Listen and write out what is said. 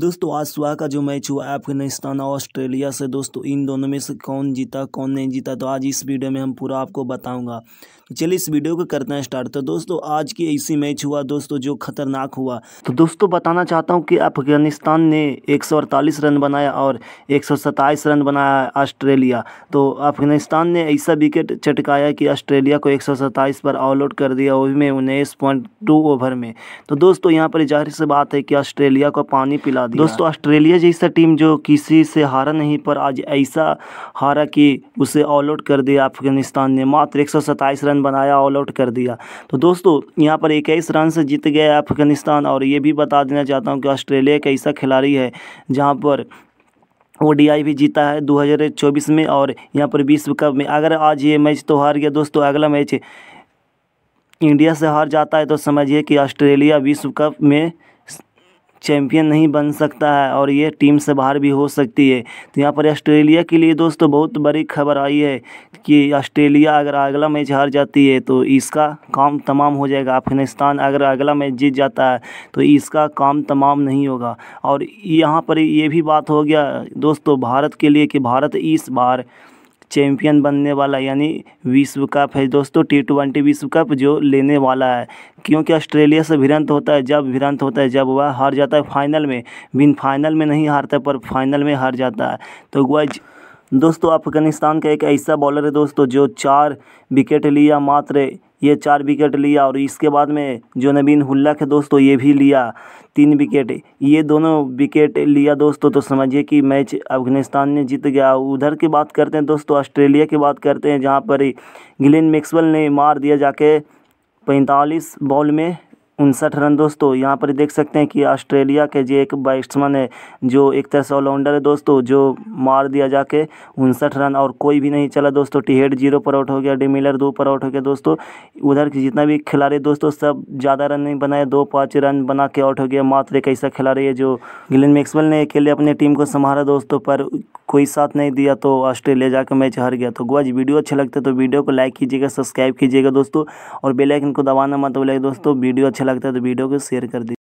दोस्तों आज सुबह का जो मैच हुआ अफगानिस्तान और ऑस्ट्रेलिया से दोस्तों इन दोनों में से कौन जीता कौन नहीं जीता तो आज इस वीडियो में हम पूरा आपको बताऊंगा तो चलिए इस वीडियो को करते हैं स्टार्ट तो दोस्तों आज की ऐसी मैच हुआ दोस्तों जो खतरनाक हुआ तो दोस्तों बताना चाहता हूं कि अफगानिस्तान ने एक रन बनाया और एक रन बनाया ऑस्ट्रेलिया तो अफगानिस्तान ने ऐसा विकेट चटकाया कि ऑस्ट्रेलिया को एक पर ऑल आउट कर दिया उन्नीस पॉइंट में ओवर में तो दोस्तों यहाँ पर जाहिर सी बात है कि ऑस्ट्रेलिया को पानी पिला हरा दिया दोस्तों ऑस्ट्रेलिया जैसा टीम जो किसी से हारा नहीं पर आज ऐसा हारा कि उसे ऑल आउट कर दिया अफगानिस्तान ने मात्र एक रन बनाया ऑल आउट कर दिया तो दोस्तों यहाँ पर इक्कीस रन से जीत गया अफगानिस्तान और ये भी बता देना चाहता हूँ कि ऑस्ट्रेलिया एक ऐसा खिलाड़ी है जहाँ पर ओडीआई भी जीता है 2024 में और यहाँ पर विश्व कप में अगर आज ये मैच तो हार गया दोस्तों अगला मैच इंडिया से हार जाता है तो समझिए कि ऑस्ट्रेलिया विश्व कप में चैम्पियन नहीं बन सकता है और ये टीम से बाहर भी हो सकती है तो यहाँ पर ऑस्ट्रेलिया के लिए दोस्तों बहुत बड़ी खबर आई है कि ऑस्ट्रेलिया अगर अगला मैच हार जाती है तो इसका काम तमाम हो जाएगा अफगानिस्तान अगर अगला मैच जीत जाता है तो इसका काम तमाम नहीं होगा और यहाँ पर ये भी बात हो गया दोस्तों भारत के लिए कि भारत इस बार चैम्पियन बनने वाला यानी विश्व कप है दोस्तों टी ट्वेंटी विश्व कप जो लेने वाला है क्योंकि ऑस्ट्रेलिया से भिड़ंत होता है जब भिड़ंत होता है जब वह हार जाता है फाइनल में बिन फाइनल में नहीं हारता पर फाइनल में हार जाता है तो वह दोस्तों अफगानिस्तान का एक ऐसा बॉलर है दोस्तों जो चार विकेट लिया मात्र ये चार विकेट लिया और इसके बाद में जो नबीन हुल्लक है दोस्तों ये भी लिया तीन विकेट ये दोनों विकेट लिया दोस्तों तो समझिए कि मैच अफगानिस्तान ने जीत गया उधर की बात करते हैं दोस्तों ऑस्ट्रेलिया की बात करते हैं जहाँ पर ग्लिन मैक्सवेल ने मार दिया जाके पैंतालीस बॉल में उनसठ रन दोस्तों यहाँ पर देख सकते हैं कि ऑस्ट्रेलिया के जो एक बैट्समैन है जो एक तरह से ऑलराउंडर है दोस्तों जो मार दिया जाके उनसठ रन और कोई भी नहीं चला दोस्तों टीहेड जीरो पर आउट हो गया डिमिलर दो पर आउट हो गया दोस्तों उधर के जितना भी खिलाड़ी दोस्तों सब ज़्यादा रन नहीं बनाए दो पाँच रन बना के आउट हो गया मात्र एक ऐसा खिलाड़ी है जो गिलन मैक्सवेल ने अकेले अपने टीम को संभाला दोस्तों पर कोई साथ नहीं दिया तो ऑस्ट्रेलिया जाकर मैच हार गया तो गोज वीडियो अच्छा लगता है तो वीडियो को लाइक कीजिएगा सब्सक्राइब कीजिएगा दोस्तों और बेलाइकन को दबाना मत बोलेगा दोस्तों वीडियो अच्छा अच्छा लगता है तो वीडियो को शेयर कर दी